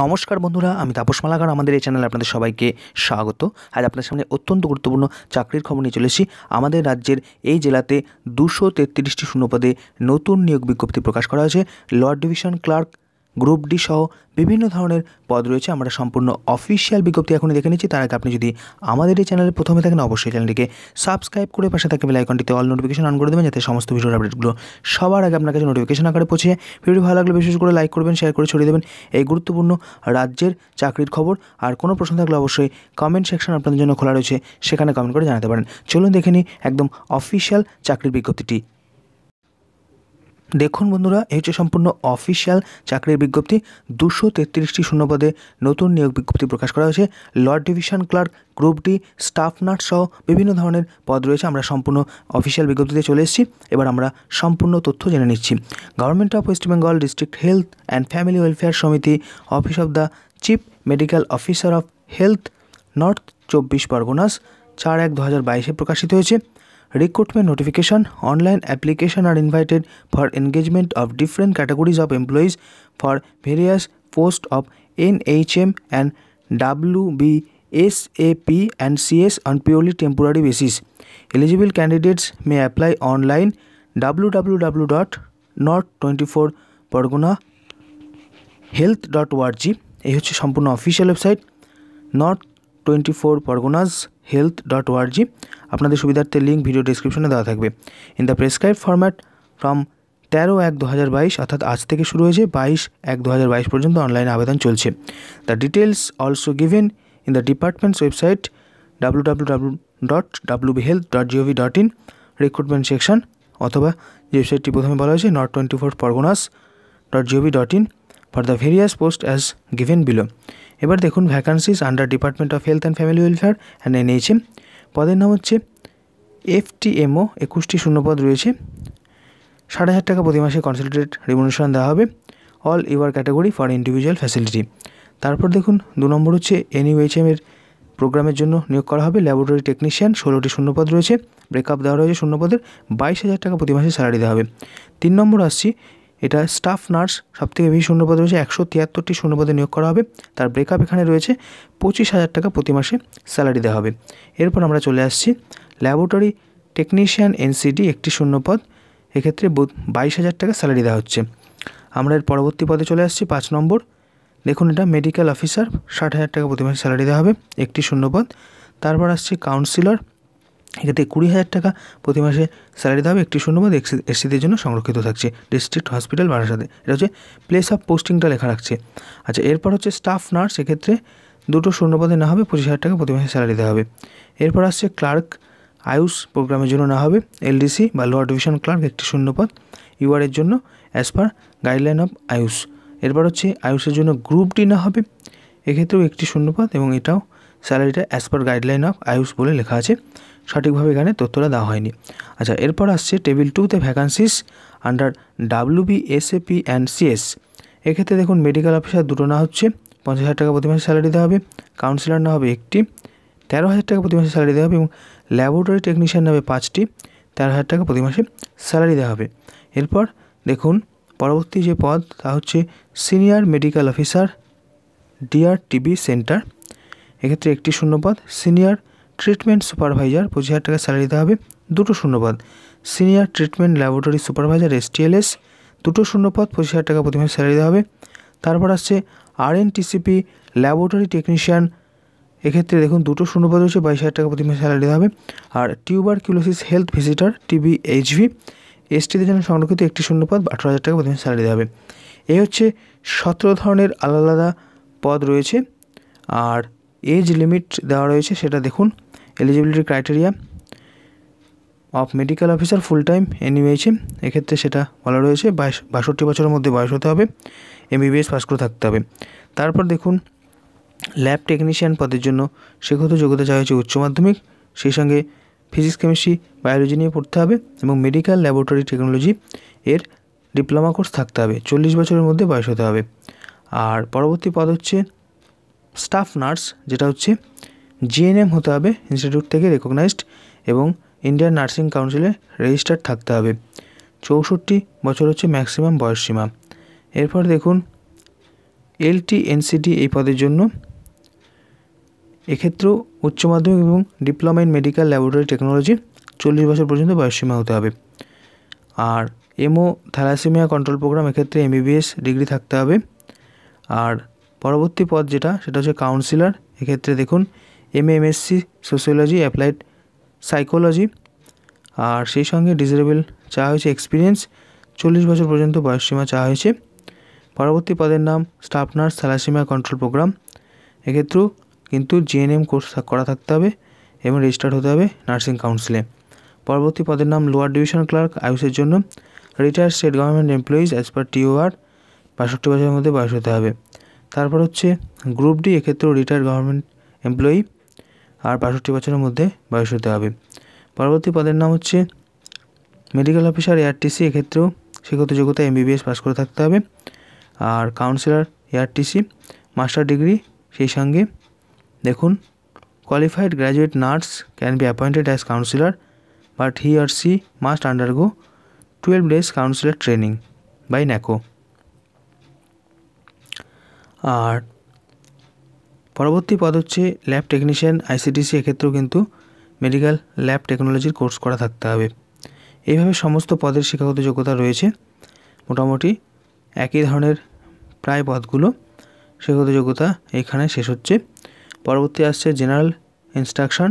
নমস্কার বন্ধুরা আমি তাপস মালাকার আমাদের এই চ্যানেলে আপনাদের সবাইকে স্বাগত আজ আপনার সামনে অত্যন্ত গুরুত্বপূর্ণ চাকরির খবর নিয়ে চলেছি আমাদের রাজ্যের এই জেলাতে দুশো তেত্রিশটি শূন্যপদে নতুন নিয়োগ বিজ্ঞপ্তি প্রকাশ করা হয়েছে lower division clerk group D সহ বিভিন্ন ধরনের পদ রয়েছে আমরা সম্পূর্ণ অফিসিয়াল বিজ্ঞপ্তি এখনই দেখে নিচ্ছি তার আগে আপনি যদি আমাদের এই চ্যানেলে প্রথমে থাকেন অবশ্যই চ্যানেলটিকে সাবস্ক্রাইব করে পাশে থাকা বেল আইকনটিতে অল নোটিফিকেশন অন করে দেবেন যাতে সমস্ত ভিডিওর আপডেটগুলো সবার আগে আপনার কাছে নোটিফিকেশন আকারে পৌঁছে ভিডিও ভালো লাগলে বিশেষ করে লাইক করবেন শেয়ার করে ছড়িয়ে দেবেন এই গুরুত্বপূর্ণ রাজ্যের চাকরির খবর আর কোনো প্রশ্ন থাকলে অবশ্যই কমেন্ট সেকশন আপনাদের জন্য খোলা রয়েছে সেখানে কমেন্ট করে জানাতে পারেন চলুন দেখে নিই একদম অফিসিয়াল চাকরির বিজ্ঞপ্তিটি দেখুন বন্ধুরা এই হচ্ছে সম্পূর্ণ অফিসিয়াল চাকরির বিজ্ঞপ্তি দুশো তেত্রিশটি শূন্যপদে নতুন নিয়োগ বিজ্ঞপ্তি প্রকাশ করা হয়েছে lower division clerk group D staff nurse সহ বিভিন্ন ধরনের পদ রয়েছে আমরা সম্পূর্ণ অফিসিয়াল বিজ্ঞপ্তিতে চলে এসেছি এবার আমরা সম্পূর্ণ তথ্য জেনে নিচ্ছি government of West Bengal district health and family welfare সমিতি office of the chief medical officer of health north চব্বিশ পরগনাস চার এক দু হাজার বাইশে প্রকাশিত হয়েছে recruitment notification online application are invited for engagement of different categories of employees for various post of N H M and W B S A P and C S on purely temporary basis eligible candidates may apply online W W W dot north twenty four Pargana health dot org এই হচ্ছে সম্পূর্ণ official website north twenty four Parganas health dot ORG আপনাদের সুবিধার্থে link video ডিসক্রিপশনে দেওয়া থাকবে in the prescribe format from তেরো এক দু হাজার বাইশ অর্থাৎ আজ থেকে শুরু হয়েছে বাইশ এক দু হাজার বাইশ পর্যন্ত অনলাইনে আবেদন চলছে the details also given in the department's website W W W dot W B health dot GOV dot in recruitment section অথবা যে ওয়েবসাইটটি প্রথমে বলা হয়েছে north twenty four Parganas dot GOV dot in for the various post as given below এবার দেখুন vacancies under department of health and family welfare and NHM পদের নাম হচ্ছে এফটিএমও একুশটি শূন্যপদ রয়েছে সাড়ে হাজার টাকা প্রতি মাসে কনসেন্ট্রেট রিমোনেশন দেওয়া হবে all UR category for individual facility তারপর দেখুন দু নম্বর হচ্ছে এর প্রোগ্রামের জন্য নিয়োগ করা হবে ল্যাবরেটরি টেকনিশিয়ান ষোলোটি শূন্যপদ রয়েছে ব্রেকআপ দেওয়া রয়েছে শূন্যপদের বাইশ হাজার টাকা প্রতি মাসে স্যালারি দেওয়া হবে তিন নম্বর আসছি এটা স্টাফ নার্স সবথেকে বেশি শূন্যপদ রয়েছে একশো তিয়াত্তরটি শূন্যপদে নিয়োগ করা হবে তার ব্রেকআপ এখানে রয়েছে পঁচিশ হাজার টাকা প্রতি মাসে স্যালারি দেওয়া হবে এরপর আমরা চলে আসছি ল্যাবরেটরি টেকনিশিয়ান এনসিডি একটি শূন্যপদ এক্ষেত্রে বাইশ হাজার টাকা স্যালারি দেওয়া হচ্ছে আমরা এর পরবর্তী পদে চলে আসছি পাঁচ নম্বর দেখুন এটা মেডিকেল অফিসার ষাট হাজার টাকা প্রতি মাসে স্যালারি দেওয়া হবে একটি শূন্যপদ তারপর আসছে কাউন্সিলর এক্ষেত্রে কুড়ি হাজার টাকা প্রতি মাসে স্যালারি দেওয়া হবে একটি শূন্যবাদ এসসিদের জন্য সংরক্ষিত থাকছে ডিস্ট্রিক্ট হসপিটাল বারাসাতে এটা হচ্ছে প্লেস অফ পোস্টিংটা লেখা রাখছে আচ্ছা এরপর হচ্ছে স্টাফ নার্স এক্ষেত্রে দুটো শূন্যপদে না হবে পঁচিশ হাজার টাকা প্রতি মাসে স্যালারি দেওয়া হবে এরপর আসছে ক্লার্ক আয়ুষ প্রোগ্রামের জন্য না হবে এলডিসি বা লোয়ার ডিভিশন ক্লার্ক একটি শূন্যপদ ইউআরের জন্য as per guideline of AYUSH এরপর হচ্ছে আয়ুষের জন্য গ্রুপটি না হবে এক্ষেত্রেও একটি শূন্যপদ এবং এটাও স্যালারিটা as per guideline of AYUSH বলে লেখা আছে সঠিকভাবে এখানে তথ্যটা দেওয়া হয়নি আচ্ছা এরপর আসছে টেবিল টুতে vacancies under W B P and CS এক্ষেত্রে দেখুন মেডিকেল অফিসার দুটো না হচ্ছে পঞ্চাশ হাজার টাকা প্রতি মাসে স্যালারি দেওয়া হবে কাউন্সিলার না হবে একটি তেরো হাজার টাকা প্রতি মাসে স্যালারি দেওয়া হবে এবং ল্যাবরেটরি টেকনিশিয়ান নেবে পাঁচটি তেরো হাজার টাকা প্রতি মাসে স্যালারি দেওয়া হবে এরপর দেখুন পরবর্তী যে পদ তা হচ্ছে senior medical officer DRTB centre এক্ষেত্রে একটি শূন্যপদ সিনিয়র ট্রিটমেন্ট সুপারভাইজার পঁচিশ হাজার টাকা স্যালারি দিতে হবে দুটো শূন্যপদ senior treatment laboratory supervisor STLS দুটো শূন্যপদ পঁচিশ হাজার টাকা প্রতিমাসে স্যালারি দেওয়া হবে তারপর আসছে আরএনটিসিপি ল্যাবরেটরি টেকনিশিয়ান এক্ষেত্রে দেখুন দুটো শূন্যপদ রয়েছে বাইশ হাজার টাকা প্রতিমাসে স্যালারি দেওয়া হবে আর tuberculosis health visitor TB HV এসটিদের জন্য সংরক্ষিত একটি শূন্যপদ আঠারো হাজার টাকা প্রতিমাসে স্যালারি দেওয়া হবে এই হচ্ছে সতেরো ধরনের আলাদা আলাদা পদ রয়েছে আর এজ লিমিট দেওয়া রয়েছে সেটা দেখুন eligibility criteria of medical officer full time এনিমেছে এক্ষেত্রে সেটা বলা রয়েছে বাইশ বাষট্টি বছরের মধ্যে বয়স হতে হবে এমবিবিএস পাস করে থাকতে হবে তারপর দেখুন ল্যাব টেকনিশিয়ান পদের জন্য সেক্ষেত্রে যোগ্যতা চাওয়া হয়েছে উচ্চ মাধ্যমিক সেই সঙ্গে ফিজিক্স কেমিস্ট্রি বায়োলজি নিয়ে পড়তে হবে এবং মেডিকেল ল্যাবরেটরি টেকনোলজি এর ডিপ্লোমা কোর্স থাকতে হবে চল্লিশ বছরের মধ্যে বয়স হতে হবে আর পরবর্তী পদ হচ্ছে স্টাফ নার্স যেটা হচ্ছে জিএনএম হতে হবে ইনস্টিটিউট থেকে রেকগনাইজড এবং ইন্ডিয়ান নার্সিং কাউন্সিলে রেজিস্টার্ড থাকতে হবে চৌষট্টি বছর হচ্ছে ম্যাক্সিমাম বয়সসীমা এরপর দেখুন এলটি এনসিডি এই পদের জন্য এক্ষেত্রেও উচ্চ মাধ্যমিক এবং diploma in medical laboratory technology চল্লিশ বছর পর্যন্ত বয়সসীমা হতে হবে আর এমও থ্যালাসিমিয়া কন্ট্রোল প্রোগ্রাম এক্ষেত্রে এমবিবিএস ডিগ্রি থাকতে হবে আর পরবর্তী পদ যেটা সেটা হচ্ছে কাউন্সিলার এক্ষেত্রে দেখুন এম এম এসসি সোশিওলজি অ্যাপ্লাইড সাইকোলজি আর সেই সঙ্গে ডিজারেবল চা হয়েছে এক্সপিরিয়েন্স চল্লিশ বছর পর্যন্ত বয়সসীমা চা হয়েছে পরবর্তী পদের নাম staff nurse thalassemia control programme এক্ষেত্রেও কিন্তু জিএনএম কোর্স করা থাকতে হবে এবং রেজিস্টার্ড হতে হবে নার্সিং কাউন্সিলে পরবর্তী পদের নাম লোয়ার ডিভিশন ক্লার্ক আয়ুষের জন্য retire state government employees as per TOR বাষট্টি বছরের মধ্যে বয়স হতে হবে তারপর হচ্ছে গ্রুপ ডি এক্ষেত্রেও রিটায়ার গভর্নমেন্ট এমপ্লয়ি আর বাষট্টি বছরের মধ্যে বয়স হতে হবে পরবর্তী পদের নাম হচ্ছে মেডিকেল অফিসার এআরটিসি এক্ষেত্রেও শিক্ষত যোগ্যতা এমবিবিএস পাস করে থাকতে হবে আর কাউন্সিলর এআরটিসি মাস্টার ডিগ্রি সেই সঙ্গে দেখুন qualified graduate nurse can be appointed as counsellor but he or she must undergo twelve days counsellor training by NACO আর পরবর্তী পদ হচ্ছে ল্যাব টেকনিশিয়ান আইসিডিসি এক্ষেত্রেও কিন্তু মেডিকেল ল্যাব টেকনোলজির কোর্স করা থাকতে হবে এইভাবে সমস্ত পদের শিক্ষাগত যোগ্যতা রয়েছে মোটামুটি একই ধরনের প্রায় পদগুলো শিক্ষাগত যোগ্যতা এখানে শেষ হচ্ছে পরবর্তী আসছে general instruction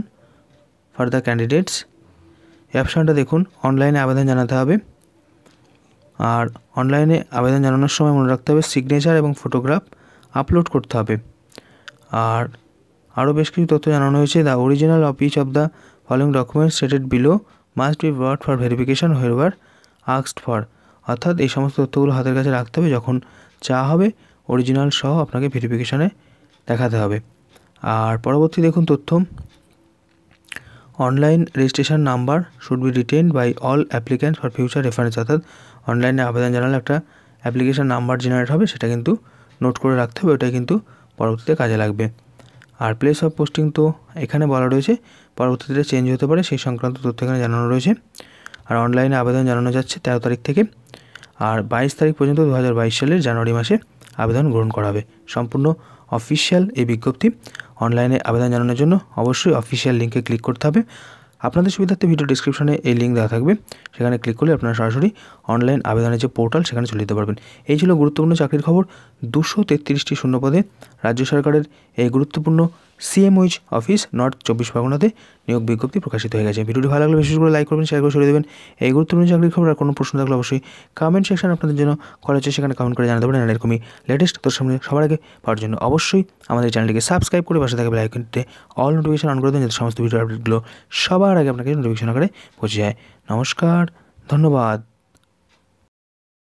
for the candidates অপশানটা দেখুন অনলাইনে আবেদন জানাতে হবে আর অনলাইনে আবেদন জানানোর সময় মনে রাখতে হবে সিগনেচার এবং ফটোগ্রাফ আপলোড করতে হবে আর আরও বেশ কিছু তথ্য জানানো হয়েছে the original of each of the following documents stated below must be word for verification however আক্সড ফর অর্থাৎ এই সমস্ত তথ্যগুলো হাতের কাছে রাখতে হবে যখন চা হবে অরিজিনাল সহ আপনাকে ভেরিফিকেশানে দেখাতে হবে আর পরবর্তী দেখুন তথ্য online registration number should be written by all applicant for future reference অর্থাৎ অনলাইনে আবেদন জানালে একটা অ্যাপ্লিকেশান নাম্বার জেনারেট হবে সেটা কিন্তু নোট করে রাখতে হবে ওটা কিন্তু পরবর্তীতে কাজে লাগবে আর প্লেস অফ পোস্টিং তো এখানে বলা রয়েছে পরবর্তীতে চেঞ্জ হতে পারে সেই সংক্রান্ত তথ্য এখানে জানানো রয়েছে আর অনলাইনে আবেদন জানানো যাচ্ছে তেরো তারিখ থেকে আর বাইশ তারিখ পর্যন্ত দু সালের জানুয়ারি মাসে আবেদন গ্রহণ করা হবে সম্পূর্ণ অফিসিয়াল এই বিজ্ঞপ্তি অনলাইনে আবেদন জানানোর জন্য অবশ্যই অফিসিয়াল লিঙ্কে ক্লিক করতে হবে আপনাদের সুবিধার্থে ভিডিও ডিসক্রিপশনে এই লিঙ্ক দেওয়া থাকবে সেখানে ক্লিক করলে আপনারা সরাসরি অনলাইন আবেদনের যে পোর্টাল সেখানে চলে যেতে পারবেন এই ছিল গুরুত্বপূর্ণ চাকরির খবর দুশো তেত্রিশটি শূন্যপদে রাজ্য সরকারের এই গুরুত্বপূর্ণ সিএমওইচ অফিস নর্থ চব্বিশ পরগনাতে নিয়োগ বিজ্ঞপ্তি প্রকাশিত হয়ে গেছে ভিডিওটি ভালো লাগলে বিশেষ করে লাইক করবেন শেয়ার করে সরিয়ে দেবেন এই গুরুত্বপূর্ণ চাকরির খবর আর কোনো প্রশ্ন থাকলে অবশ্যই কমেন্ট সেকশন আপনাদের জন্য করা হচ্ছে সেখানে কমেন্ট করে জানাতে পারেন এরকমই লেটেস্ট তোর সামনে সবার আগে পাওয়ার জন্য অবশ্যই আমাদের চ্যানেলটিকে সাবস্ক্রাইব করে পাশে থাকবে লাইকটিতে অল নোটিফিকেশন অন করে দেন যাতে সমস্ত ভিডিও আপডেটগুলো সবার আগে আপনাকে নোটিফিকেশন আকারে পৌঁছে যায় নমস্কার ধন্যবাদ